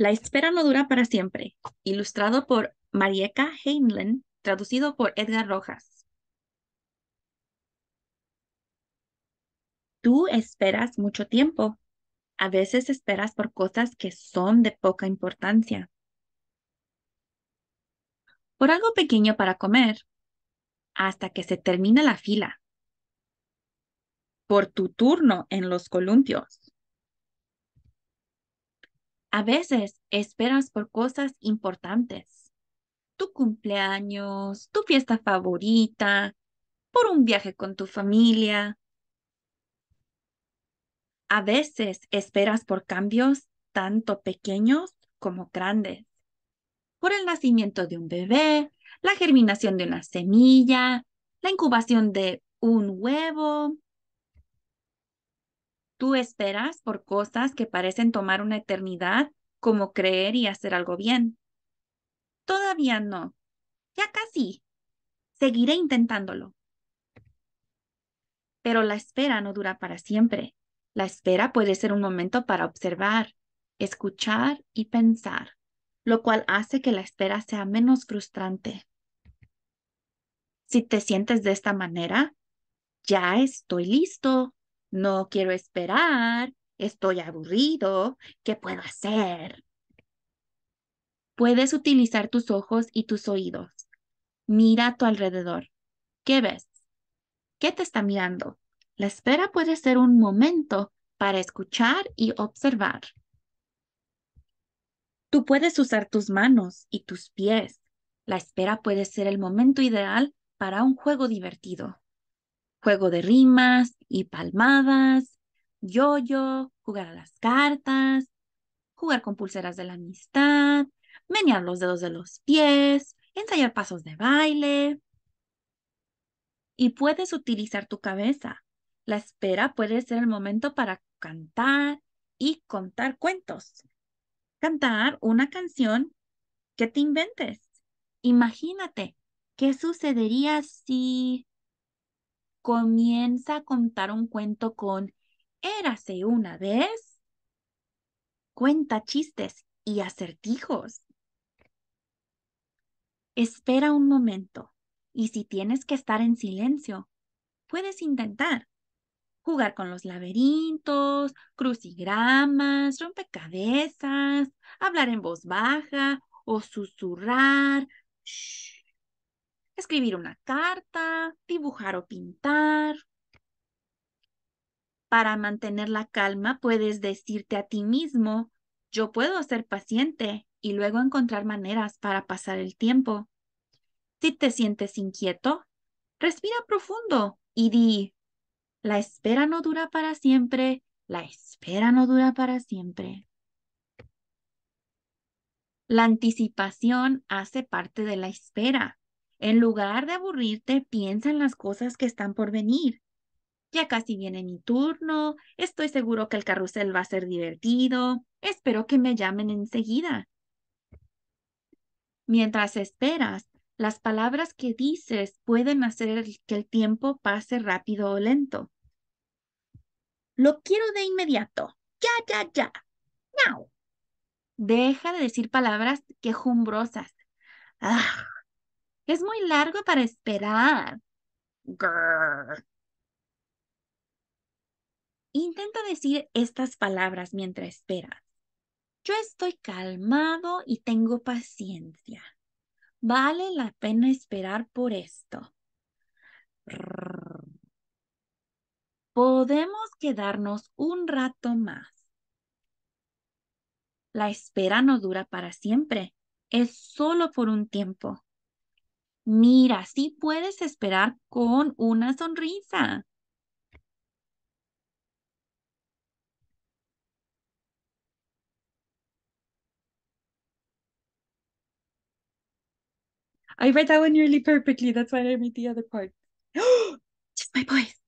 La espera no dura para siempre, ilustrado por Marieka Heinlein, traducido por Edgar Rojas. Tú esperas mucho tiempo. A veces esperas por cosas que son de poca importancia. Por algo pequeño para comer, hasta que se termina la fila. Por tu turno en los columpios a veces esperas por cosas importantes. Tu cumpleaños, tu fiesta favorita, por un viaje con tu familia. A veces esperas por cambios tanto pequeños como grandes. Por el nacimiento de un bebé, la germinación de una semilla, la incubación de un huevo, Tú esperas por cosas que parecen tomar una eternidad, como creer y hacer algo bien. Todavía no. Ya casi. Seguiré intentándolo. Pero la espera no dura para siempre. La espera puede ser un momento para observar, escuchar y pensar, lo cual hace que la espera sea menos frustrante. Si te sientes de esta manera, ya estoy listo no quiero esperar, estoy aburrido, ¿qué puedo hacer? Puedes utilizar tus ojos y tus oídos. Mira a tu alrededor. ¿Qué ves? ¿Qué te está mirando? La espera puede ser un momento para escuchar y observar. Tú puedes usar tus manos y tus pies. La espera puede ser el momento ideal para un juego divertido juego de rimas y palmadas, yo-yo, jugar a las cartas, jugar con pulseras de la amistad, menear los dedos de los pies, ensayar pasos de baile. Y puedes utilizar tu cabeza. La espera puede ser el momento para cantar y contar cuentos. Cantar una canción que te inventes. Imagínate qué sucedería si comienza a contar un cuento con Érase una vez. Cuenta chistes y acertijos. Espera un momento y si tienes que estar en silencio, puedes intentar jugar con los laberintos, crucigramas, rompecabezas, hablar en voz baja o susurrar. Shh escribir una carta, dibujar o pintar. Para mantener la calma puedes decirte a ti mismo, yo puedo ser paciente y luego encontrar maneras para pasar el tiempo. Si te sientes inquieto, respira profundo y di, la espera no dura para siempre, la espera no dura para siempre. La anticipación hace parte de la espera. En lugar de aburrirte, piensa en las cosas que están por venir. Ya casi viene mi turno, estoy seguro que el carrusel va a ser divertido, espero que me llamen enseguida. Mientras esperas, las palabras que dices pueden hacer que el tiempo pase rápido o lento. Lo quiero de inmediato. Ya, ya, ya. no Deja de decir palabras quejumbrosas. ¡Ah! Es muy largo para esperar. Intenta decir estas palabras mientras esperas. Yo estoy calmado y tengo paciencia. Vale la pena esperar por esto. Podemos quedarnos un rato más. La espera no dura para siempre, es solo por un tiempo. Mira, sí puedes esperar con una sonrisa. I read that one nearly perfectly. That's why I read the other part. Just my voice.